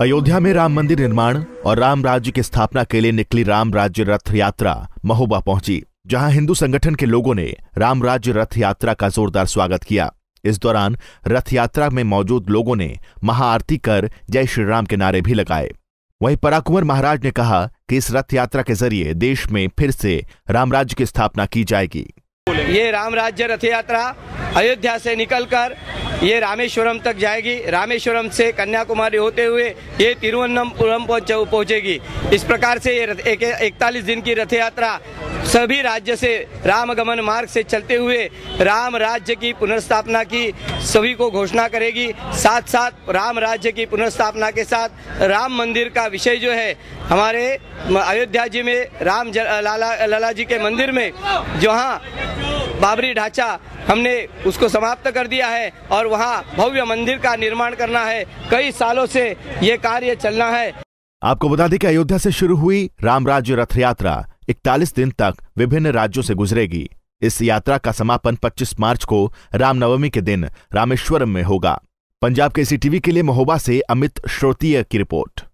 अयोध्या में राम मंदिर निर्माण और राम राज्य की स्थापना के लिए निकली राम राज्य रथ यात्रा महोबा पहुंची जहां हिंदू संगठन के लोगों ने राम राज्य रथ यात्रा का जोरदार स्वागत किया इस दौरान रथ यात्रा में मौजूद लोगों ने महाआरती कर जय श्री राम के नारे भी लगाए वहीं पराकुमर महाराज ने कहा कि इस रथ यात्रा के जरिए देश में फिर से राम राज्य की स्थापना की जाएगी ये राम राज्य रथ यात्रा अयोध्या से निकलकर ये रामेश्वरम तक जाएगी रामेश्वरम से कन्याकुमारी होते हुए ये तिरुवनंतपुरम पहुंचेगी इस प्रकार से ये इकतालीस दिन की रथ यात्रा सभी राज्य से रामगमन मार्ग से चलते हुए राम राज्य की पुनर्स्थापना की सभी को घोषणा करेगी साथ साथ राम राज्य की पुनर्स्थापना के साथ राम मंदिर का विषय जो है हमारे अयोध्या जी में राम लाला लाला जी के मंदिर में जहाँ बाबरी ढांचा हमने उसको समाप्त कर दिया है और वहाँ भव्य मंदिर का निर्माण करना है कई सालों से ये कार्य चलना है आपको बता दें कि अयोध्या से शुरू हुई राम राज्य रथ यात्रा 41 दिन तक विभिन्न राज्यों से गुजरेगी इस यात्रा का समापन 25 मार्च को रामनवमी के दिन रामेश्वरम में होगा पंजाब के सी टीवी के लिए महोबा से अमित श्रोतीय की रिपोर्ट